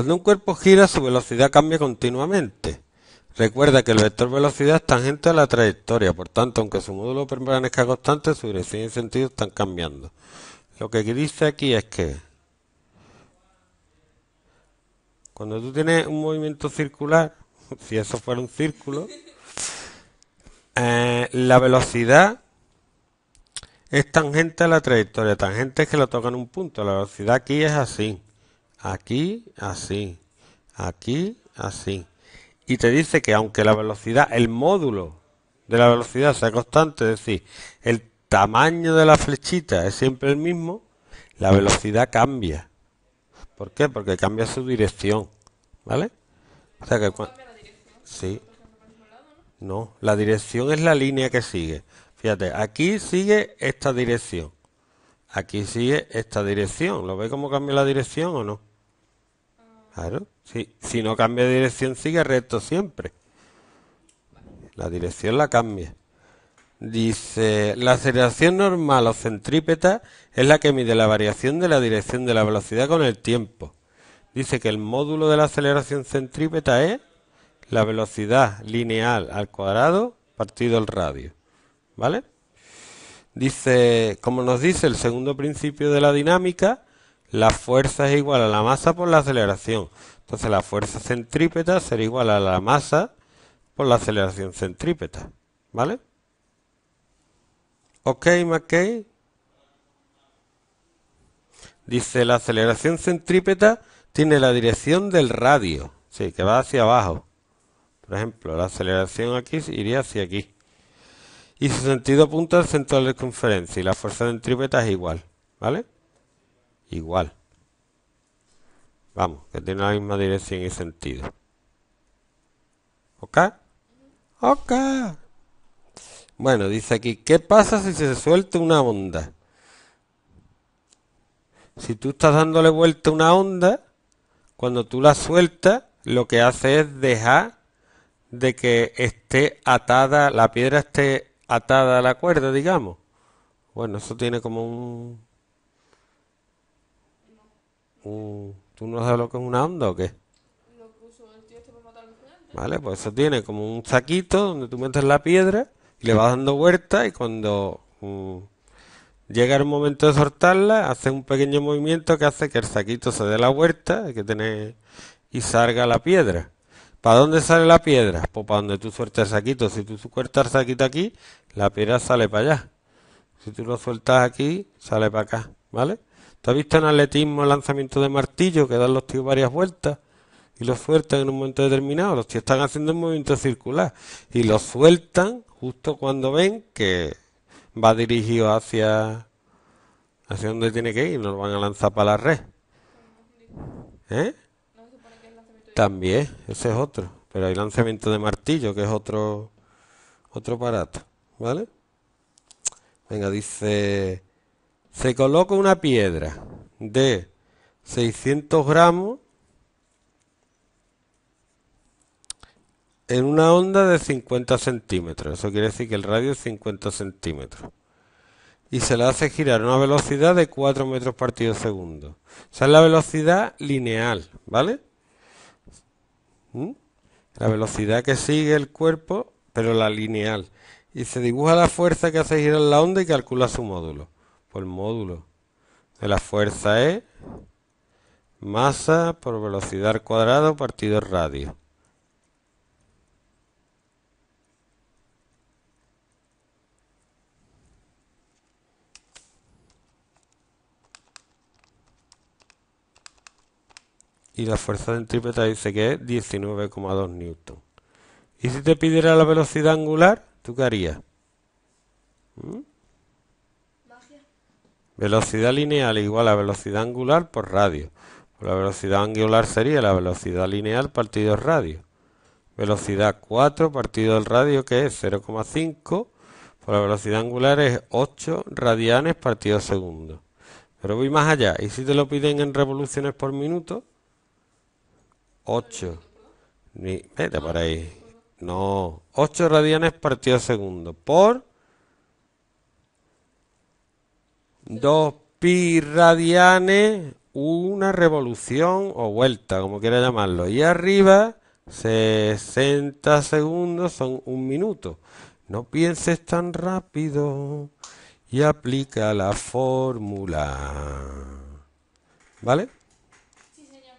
Cuando un cuerpo gira, su velocidad cambia continuamente. Recuerda que el vector velocidad es tangente a la trayectoria, por tanto, aunque su módulo permanezca constante, su dirección y sentido están cambiando. Lo que dice aquí es que cuando tú tienes un movimiento circular, si eso fuera un círculo, eh, la velocidad es tangente a la trayectoria. Tangente es que lo en un punto. La velocidad aquí es así aquí, así, aquí, así. Y te dice que aunque la velocidad, el módulo de la velocidad sea constante, es decir, el tamaño de la flechita es siempre el mismo, la velocidad cambia. ¿Por qué? Porque cambia su dirección, ¿vale? O sea que Sí. No, la dirección es la línea que sigue. Fíjate, aquí sigue esta dirección. Aquí sigue esta dirección. ¿Lo ve cómo cambia la dirección o no? Claro, si no cambia de dirección sigue recto siempre. La dirección la cambia. Dice, la aceleración normal o centrípeta es la que mide la variación de la dirección de la velocidad con el tiempo. Dice que el módulo de la aceleración centrípeta es la velocidad lineal al cuadrado partido el radio. ¿Vale? Dice, como nos dice el segundo principio de la dinámica, la fuerza es igual a la masa por la aceleración. Entonces la fuerza centrípeta será igual a la masa por la aceleración centrípeta. ¿Vale? Ok, McKay. Dice, la aceleración centrípeta tiene la dirección del radio. Sí, que va hacia abajo. Por ejemplo, la aceleración aquí iría hacia aquí. Y su sentido apunta al centro de la circunferencia y la fuerza centrípeta es igual. ¿Vale? igual. Vamos, que tiene la misma dirección y sentido. ¿Ok? ¿Ok? Bueno, dice aquí, ¿qué pasa si se suelta una onda? Si tú estás dándole vuelta a una onda, cuando tú la sueltas, lo que hace es dejar de que esté atada, la piedra esté atada a la cuerda, digamos. Bueno, eso tiene como un Mm, ¿Tú no sabes lo que es una onda o qué? Lo puso el tío este para matar Vale, pues eso tiene como un saquito donde tú metes la piedra y le vas dando vuelta y cuando mm, llega el momento de soltarla, hace un pequeño movimiento que hace que el saquito se dé la vuelta que y salga la piedra. ¿Para dónde sale la piedra? Pues para donde tú sueltas el saquito. Si tú sueltas el saquito aquí, la piedra sale para allá. Si tú lo sueltas aquí, sale para acá, ¿vale? ¿Te has visto en atletismo el lanzamiento de martillo que dan los tíos varias vueltas y los sueltan en un momento determinado? Los tíos están haciendo un movimiento circular y los sueltan justo cuando ven que va dirigido hacia, hacia donde tiene que ir, no lo van a lanzar para la red. ¿Eh? También, ese es otro. Pero hay lanzamiento de martillo, que es otro, otro aparato. ¿Vale? Venga, dice se coloca una piedra de 600 gramos en una onda de 50 centímetros. Eso quiere decir que el radio es 50 centímetros. Y se la hace girar a una velocidad de 4 metros partido segundo. Esa es la velocidad lineal, ¿vale? ¿Mm? La velocidad que sigue el cuerpo, pero la lineal. Y se dibuja la fuerza que hace girar la onda y calcula su módulo por módulo de la fuerza es masa por velocidad al cuadrado partido radio. y la fuerza centrípeta dice que es 19,2 newton. ¿Y si te pidiera la velocidad angular, tú qué harías? ¿Mm? Velocidad lineal igual a velocidad angular por radio. Pues la velocidad angular sería la velocidad lineal partido el radio. Velocidad 4 partido el radio que es 0,5. Por pues la velocidad angular es 8 radianes partido segundo. Pero voy más allá. ¿Y si te lo piden en revoluciones por minuto? 8. Ni, vete por ahí. No. 8 radianes partido segundo. Por dos pi radianes, una revolución o vuelta, como quiera llamarlo. Y arriba, 60 segundos son un minuto. No pienses tan rápido y aplica la fórmula. ¿Vale? Sí, señor.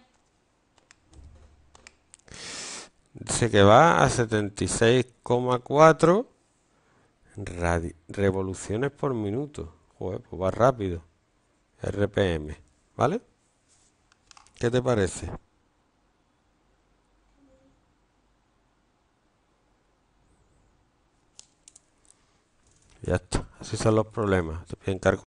Dice que va a 76,4 revoluciones por minuto. Pues, pues, pues va rápido. RPM, ¿vale? ¿Qué te parece? Ya está, así son los problemas. Te piden cargo